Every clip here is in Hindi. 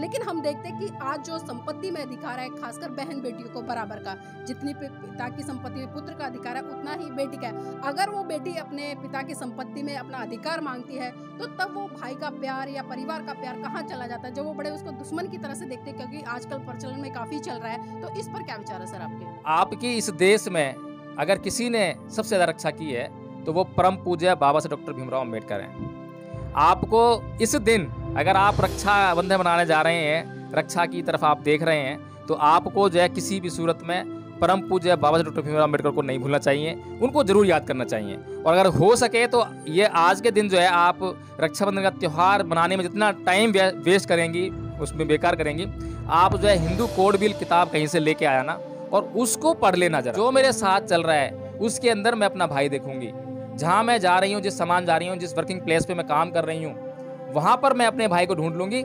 लेकिन हम देखते हैं कि आज जो संपत्ति में अधिकार है खासकर बहन बेटियों को बराबर का जितनी पिता की संपत्ति में पुत्र का अधिकार है उतना ही बेटी का है अगर वो बेटी अपने पिता की संपत्ति में अपना अधिकार मांगती है तो तब वो भाई का प्यार या परिवार का प्यार कहाँ चला जाता है जब वो बड़े उसको दुश्मन की तरह से देखते हैं क्योंकि आजकल प्रचलन में काफी चल रहा है तो इस पर क्या विचार है सर आपके आपकी इस देश में अगर किसी ने सबसे ज्यादा रक्षा की है तो वो परम पूज्य बाबा से डॉक्टर भीमराव अम्बेडकर हैं आपको इस दिन अगर आप रक्षा बंधन मनाने जा रहे हैं रक्षा की तरफ आप देख रहे हैं तो आपको जो है किसी भी सूरत में परम पूज्य बाबा डॉक्टर भीमराव अम्बेडकर को नहीं भूलना चाहिए उनको जरूर याद करना चाहिए और अगर हो सके तो ये आज के दिन जो है आप रक्षाबंधन का त्यौहार मनाने में जितना टाइम वेस्ट करेंगी उसमें बेकार करेंगी आप जो है हिंदू कोड बिल किताब कहीं से लेके आया ना और उसको पढ़ लेना जरा जो मेरे साथ चल रहा है उसके अंदर मैं अपना भाई देखूंगी जहाँ मैं जा रही हूँ जिस सामान जा रही हूँ जिस वर्किंग प्लेस पर मैं काम कर रही हूँ वहां पर मैं अपने भाई को ढूंढ लूंगी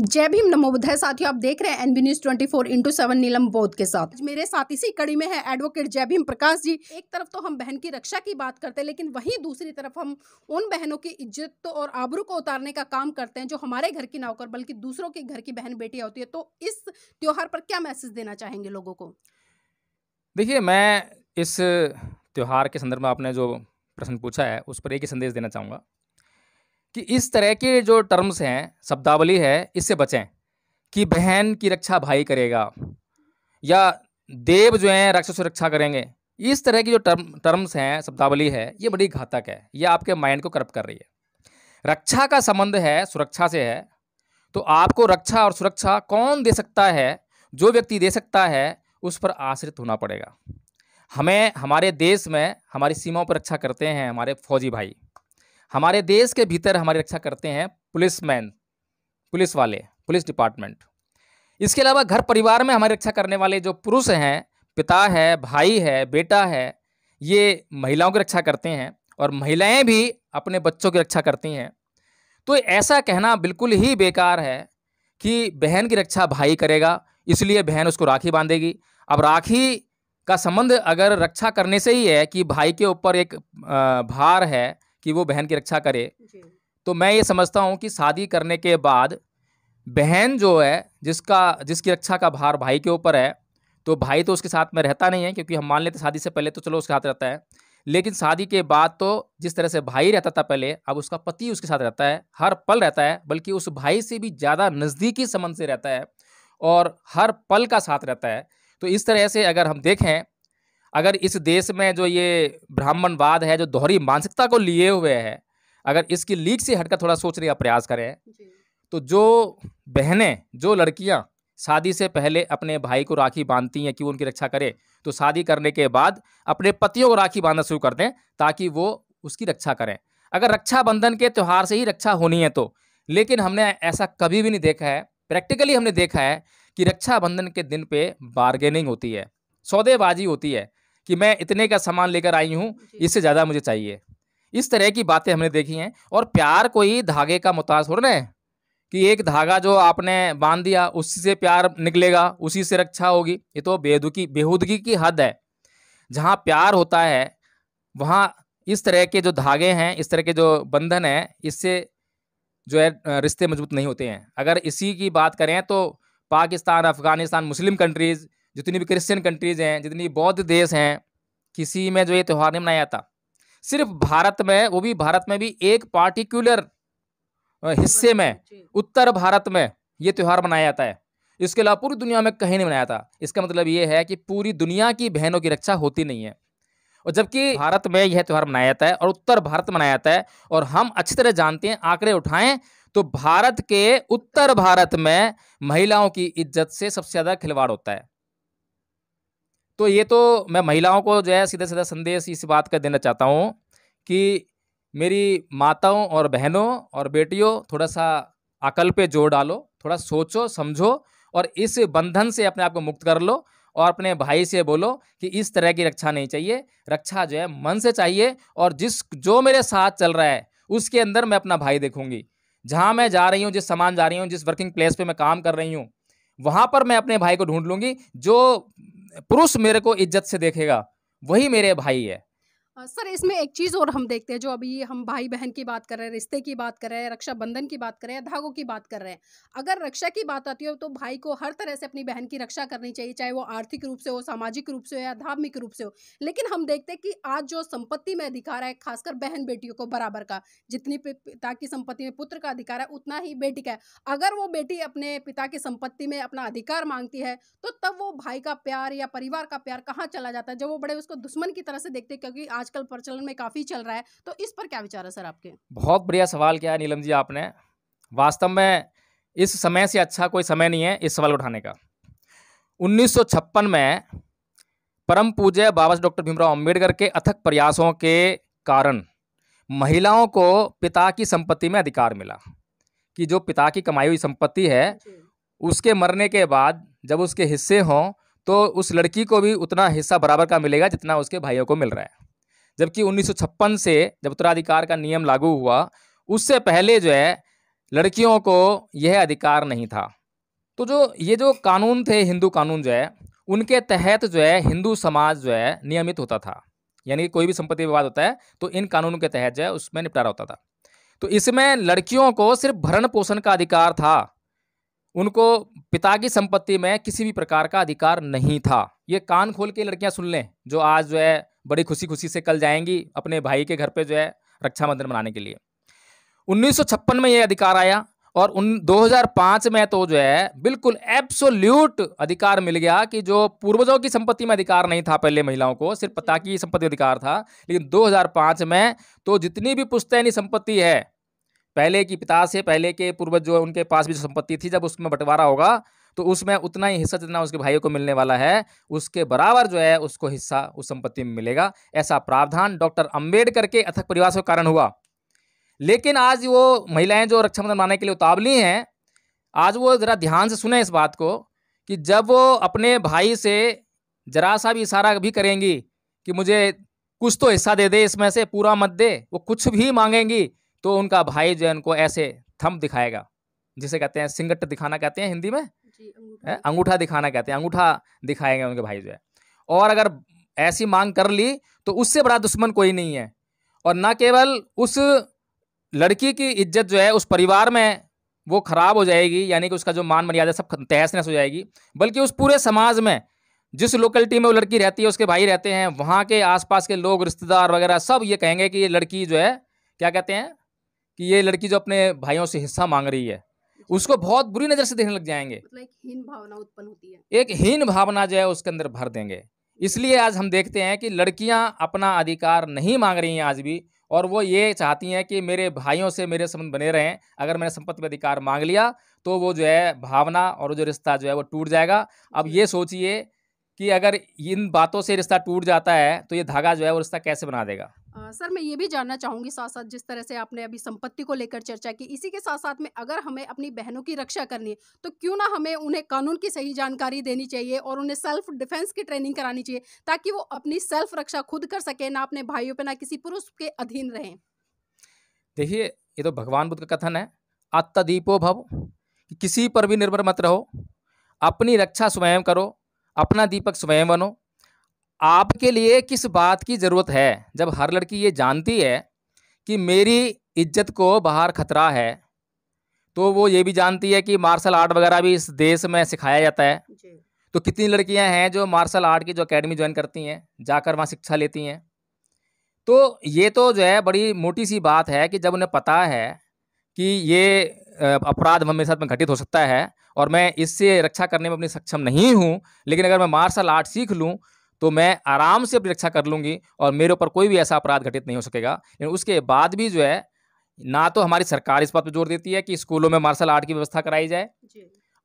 जय भीम नमो बुद्धाय साथियों आप देख रहे हैं NB news 24 four into seven Neelam Bodh के साथ मेरे साथ इसी कड़ी में है एडवोकेट जय भीम प्रकाश जी एक तरफ तो हम बहन की रक्षा की बात करते हैं लेकिन वहीं दूसरी तरफ हम उन बहनों की इज्जत और आबरू को उतारने का काम करते हैं जो हमारे घर की नौकर होकर बल्कि दूसरों के घर की बहन बेटी होती है तो इस त्योहार पर क्या मैसेज देना चाहेंगे लोगों को देखिए मैं इस त्यौहार के संदर्भ में आपने जो प्रश्न पूछा है उस पर एक ही संदेश देना चाहूँगा कि इस तरह के जो टर्म्स हैं शब्दावली है इससे बचें कि बहन की रक्षा भाई करेगा या देव जो हैं राक्षस रक्षा करेंगे इस तरह की जो टर्म टर्म्स हैं शब्दावली है ये बड़ी घातक है ये आपके माइंड को करप्ट कर रही है रक्षा का संबंध है सुरक्षा से है तो आपको रक्षा और सुरक्षा कौन दे सकता है जो व्यक्ति दे सकता है उस पर आश्रित होना पड़ेगा हमें हमारे देश में हमारी सीमाओं पर रक्षा करते हैं हमारे फौजी भाई हमारे देश के भीतर हमारी रक्षा करते हैं पुलिस मैन पुलिस वाले पुलिस डिपार्टमेंट इसके अलावा घर परिवार में हमारी रक्षा करने वाले जो पुरुष हैं पिता है भाई है बेटा है ये महिलाओं की रक्षा करते हैं और महिलाएं भी अपने बच्चों की रक्षा करती हैं तो ऐसा कहना बिल्कुल ही बेकार है कि बहन की रक्षा भाई करेगा इसलिए बहन उसको राखी बांधेगी अब राखी का संबंध अगर रक्षा करने से ही है कि भाई के ऊपर एक भार है कि वो बहन की रक्षा करे तो मैं ये समझता हूँ कि शादी करने के बाद बहन जो है जिसका जिसकी रक्षा का भार भाई के ऊपर है तो भाई तो उसके साथ में रहता नहीं है क्योंकि हम मान लेते शादी से पहले तो चलो उसके साथ रहता है लेकिन शादी के बाद तो जिस तरह से भाई रहता था पहले अब उसका पति उसके साथ रहता है हर पल रहता है बल्कि उस भाई से भी ज़्यादा नज़दीकी संबंध से रहता है और हर पल का साथ रहता है तो इस तरह से अगर हम देखें अगर इस देश में जो ये ब्राह्मणवाद है जो दोहरी मानसिकता को लिए हुए है अगर इसकी लीक से हटकर थोड़ा सोचने का प्रयास करें तो जो बहनें जो लड़कियाँ शादी से पहले अपने भाई को राखी बांधती हैं कि वो उनकी रक्षा करें तो शादी करने के बाद अपने पतियों को राखी बांधना शुरू कर दें ताकि वो उसकी रक्षा करें अगर रक्षाबंधन के त्यौहार से ही रक्षा होनी है तो लेकिन हमने ऐसा कभी भी नहीं देखा है प्रैक्टिकली हमने देखा है कि रक्षाबंधन के दिन पे बार्गेनिंग होती है सौदेबाजी होती है कि मैं इतने का सामान लेकर आई हूँ इससे ज़्यादा मुझे चाहिए इस तरह की बातें हमने देखी हैं और प्यार को ही धागे का मुताज हो रहे कि एक धागा जो आपने बांध दिया उसी से प्यार निकलेगा उसी से रक्षा होगी ये तो बेदुखी बेहूदगी की हद है जहाँ प्यार होता है वहाँ इस तरह के जो धागे हैं इस तरह के जो बंधन हैं इससे जो है रिश्ते मजबूत नहीं होते हैं अगर इसी की बात करें तो पाकिस्तान अफ़गानिस्तान मुस्लिम कंट्रीज़ जितनी भी क्रिश्चियन कंट्रीज़ हैं जितनी बौद्ध देश हैं किसी में जो ये त्यौहार नहीं मनाया जाता सिर्फ भारत में वो भी भारत में भी एक पार्टिकुलर हिस्से में उत्तर भारत में ये त्यौहार मनाया जाता है इसके अलावा पूरी दुनिया में कहीं नहीं मनाया जाता इसका मतलब ये है कि पूरी दुनिया की बहनों की रक्षा होती नहीं है और जबकि भारत में यह त्यौहार मनाया जाता है और उत्तर भारत मनाया जाता है और हम अच्छी तरह जानते हैं आंकड़े उठाएं तो भारत के उत्तर भारत में महिलाओं की इज्जत से सबसे ज़्यादा खिलवाड़ होता है तो ये तो मैं महिलाओं को जो है सीधा सीधा संदेश इस बात का देना चाहता हूँ कि मेरी माताओं और बहनों और बेटियों थोड़ा सा अकल पे जोर डालो थोड़ा सोचो समझो और इस बंधन से अपने आप को मुक्त कर लो और अपने भाई से बोलो कि इस तरह की रक्षा नहीं चाहिए रक्षा जो है मन से चाहिए और जिस जो मेरे साथ चल रहा है उसके अंदर मैं अपना भाई देखूंगी जहाँ मैं जा रही हूँ जिस सामान जा रही हूँ जिस वर्किंग प्लेस पर मैं काम कर रही हूँ वहाँ पर मैं अपने भाई को ढूंढ लूँगी जो पुरुष मेरे को इज्जत से देखेगा वही मेरे भाई है सर इसमें एक चीज़ और हम देखते हैं जो अभी हम भाई बहन की बात कर रहे हैं रिश्ते की बात कर रहे हैं रक्षाबंधन की बात कर रहे हैं धागों की बात कर रहे हैं अगर रक्षा की बात आती हो तो भाई को हर तरह से अपनी बहन की रक्षा करनी चाहिए चाहे वो आर्थिक रूप से हो सामाजिक रूप से हो या धार्मिक रूप से हो लेकिन हम देखते हैं कि आज जो संपत्ति में अधिकार है खासकर बहन बेटियों को बराबर का जितनी पिता की संपत्ति में पुत्र का अधिकार है उतना ही बेटी का है अगर वो बेटी अपने पिता की संपत्ति में अपना अधिकार मांगती है तो तब वो भाई का प्यार या परिवार का प्यार कहाँ चला जाता है जब वो बड़े उसको दुश्मन की तरह से देखते क्योंकि आज आजकल प्रचलन में काफ़ी चल रहा है तो इस पर क्या विचार है सर आपके बहुत बढ़िया सवाल किया है नीलम जी आपने वास्तव में इस समय से अच्छा कोई समय नहीं है इस सवाल उठाने का उन्नीस में परम पूज्य बाबा डॉक्टर भीमराव अम्बेडकर के अथक प्रयासों के कारण महिलाओं को पिता की संपत्ति में अधिकार मिला कि जो पिता की कमाई हुई संपत्ति है उसके मरने के बाद जब उसके हिस्से हों तो उस लड़की को भी उतना हिस्सा बराबर का मिलेगा जितना उसके भाइयों को मिल रहा है जबकि 1956 से जब उत्तराधिकार का नियम लागू हुआ उससे पहले जो है लड़कियों को यह अधिकार नहीं था तो जो ये जो कानून थे हिंदू कानून जो है उनके तहत जो है हिंदू समाज जो है नियमित होता था यानी कोई भी संपत्ति विवाद होता है तो इन कानूनों के तहत जो है उसमें निपटारा होता था तो इसमें लड़कियों को सिर्फ भरण पोषण का अधिकार था उनको पिता की संपत्ति में किसी भी प्रकार का अधिकार नहीं था ये कान खोल के लड़कियां सुन लें जो आज जो है बड़ी खुशी खुशी से कल जाएंगी अपने भाई के घर पे जो है रक्षाबंधन मनाने के लिए 1956 में ये अधिकार आया और उन 2005 में तो जो है बिल्कुल एब्सोल्यूट अधिकार मिल गया कि जो पूर्वजों की संपत्ति में अधिकार नहीं था पहले महिलाओं को सिर्फ पता की संपत्ति अधिकार था लेकिन 2005 में तो जितनी भी पुस्तैनी संपत्ति है पहले की पिता से पहले के पूर्वज जो है उनके पास भी जो संपत्ति थी जब उसमें बंटवारा होगा तो उसमें उतना ही हिस्सा जितना उसके भाइयों को मिलने वाला है उसके बराबर जो है उसको हिस्सा उस संपत्ति में मिलेगा ऐसा प्रावधान डॉक्टर अम्बेडकर के अथक प्रयास के कारण हुआ लेकिन आज वो महिलाएं जो रक्षाबंधन मनाने के लिए उतावली हैं आज वो ज़रा ध्यान से सुने इस बात को कि जब वो अपने भाई से जरा सा भी इशारा भी करेंगी कि मुझे कुछ तो हिस्सा दे दे इसमें से पूरा मत दे वो कुछ भी मांगेंगी तो उनका भाई जो है उनको ऐसे थम दिखाएगा जिसे कहते हैं सिंगट दिखाना कहते हैं हिंदी में अंगूठा दिखाना कहते हैं अंगूठा दिखाएंगे उनके भाई जो है और अगर ऐसी मांग कर ली तो उससे बड़ा दुश्मन कोई नहीं है और ना केवल उस लड़की की इज्जत जो है उस परिवार में वो खराब हो जाएगी यानी कि उसका जो मान मर्यादा सब तहस नहस हो जाएगी बल्कि उस पूरे समाज में जिस लोकेलिटी में वो लड़की रहती है उसके भाई रहते हैं वहाँ के आसपास के लोग रिश्तेदार वगैरह सब ये कहेंगे कि ये लड़की जो है क्या कहते हैं कि ये लड़की जो अपने भाइयों से हिस्सा मांग रही है उसको बहुत बुरी नज़र से देखने लग जाएंगे मतलब एक हीन भावना उत्पन्न होती है एक हीन भावना जो है उसके अंदर भर देंगे इसलिए आज हम देखते हैं कि लड़कियां अपना अधिकार नहीं मांग रही हैं आज भी और वो ये चाहती हैं कि मेरे भाइयों से मेरे संबंध बने रहें अगर मैंने संपत्ति में अधिकार मांग लिया तो वो जो है भावना और जो रिश्ता जो है वो टूट जाएगा अब ये सोचिए कि अगर इन बातों से रिश्ता टूट जाता है तो ये धागा जो है वो रिश्ता कैसे बना देगा आ, सर मैं ये भी जानना चाहूंगी साथ साथ जिस तरह से आपने अभी संपत्ति को लेकर चर्चा की इसी के साथ साथ में अगर हमें अपनी बहनों की रक्षा करनी है तो क्यों ना हमें उन्हें कानून की सही जानकारी देनी चाहिए और उन्हें सेल्फ डिफेंस की ट्रेनिंग करानी चाहिए ताकि वो अपनी सेल्फ रक्षा खुद कर सके ना अपने भाइयों पर ना किसी पुरुष के अधीन रहे देखिए ये तो भगवान बुद्ध का कथन है अत्यदीपो भव किसी पर भी निर्भर मत रहो अपनी रक्षा स्वयं करो अपना दीपक स्वयं बनो आपके लिए किस बात की ज़रूरत है जब हर लड़की ये जानती है कि मेरी इज्जत को बाहर खतरा है तो वो ये भी जानती है कि मार्शल आर्ट वगैरह भी इस देश में सिखाया जाता है तो कितनी लड़कियां हैं जो मार्शल आर्ट की जो एकेडमी ज्वाइन करती हैं जाकर वहाँ शिक्षा लेती हैं तो ये तो जो है बड़ी मोटी सी बात है कि जब उन्हें पता है कि ये अपराध मेरे साथ में घटित हो सकता है और मैं इससे रक्षा करने में अपनी सक्षम नहीं हूँ लेकिन अगर मैं मार्शल आर्ट सीख लूँ तो मैं आराम से अपनी रक्षा कर लूँगी और मेरे ऊपर कोई भी ऐसा अपराध घटित नहीं हो सकेगा लेकिन उसके बाद भी जो है ना तो हमारी सरकार इस बात पर जोर देती है कि स्कूलों में मार्शल आर्ट की व्यवस्था कराई जाए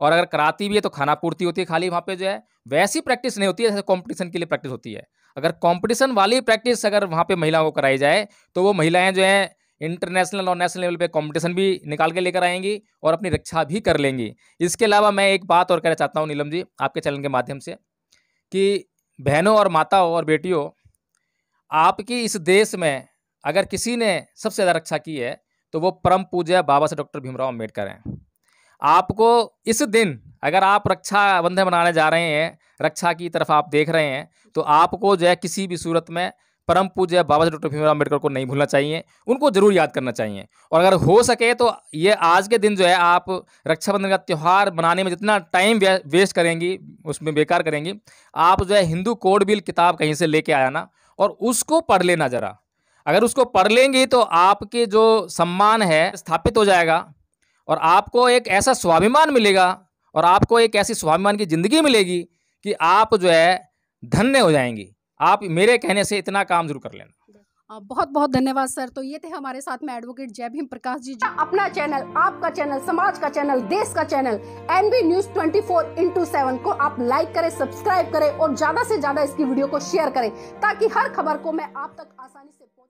और अगर कराती भी है तो खाना पूर्ति होती है खाली वहाँ पे जो है वैसी प्रैक्टिस नहीं होती है जैसे कॉम्पिटिशन के लिए प्रैक्टिस होती है अगर कॉम्पिटिशन वाली प्रैक्टिस अगर वहाँ पे महिलाओं को कराई जाए तो वो महिलाएं जो हैं इंटरनेशनल और नेशनल लेवल पे कंपटीशन भी निकाल के लेकर आएंगी और अपनी रक्षा भी कर लेंगी इसके अलावा मैं एक बात और कहना चाहता हूँ नीलम जी आपके चैनल के माध्यम से कि बहनों और माताओं और बेटियों आपकी इस देश में अगर किसी ने सबसे ज़्यादा रक्षा की है तो वो परम पूज्य बाबा से डॉक्टर भीमराव अम्बेडकर हैं आपको इस दिन अगर आप रक्षा बंधन जा रहे हैं रक्षा की तरफ आप देख रहे हैं तो आपको जो है किसी भी सूरत में परम पूज्य बाबा साहब डॉक्टर भीमराव अम्बेडकर को नहीं भूलना चाहिए उनको जरूर याद करना चाहिए और अगर हो सके तो ये आज के दिन जो है आप रक्षाबंधन का त्यौहार मनाने में जितना टाइम वेस्ट करेंगी उसमें बेकार करेंगी आप जो है हिंदू कोड बिल किताब कहीं से लेके आया ना और उसको पढ़ लेना ज़रा अगर उसको पढ़ लेंगी तो आपके जो सम्मान है स्थापित हो जाएगा और आपको एक ऐसा स्वाभिमान मिलेगा और आपको एक ऐसी स्वाभिमान की ज़िंदगी मिलेगी कि आप जो है धन्य हो जाएंगी आप मेरे कहने से इतना काम जरूर कर लेना बहुत बहुत धन्यवाद सर तो ये थे हमारे साथ में एडवोकेट जय भीम प्रकाश जी अपना चैनल आपका चैनल समाज का चैनल देश का channel NB news 24 four into seven को आप लाइक करें सब्सक्राइब करें और ज्यादा से ज्यादा इसकी वीडियो को शेयर करें ताकि हर खबर को मैं आप तक आसानी से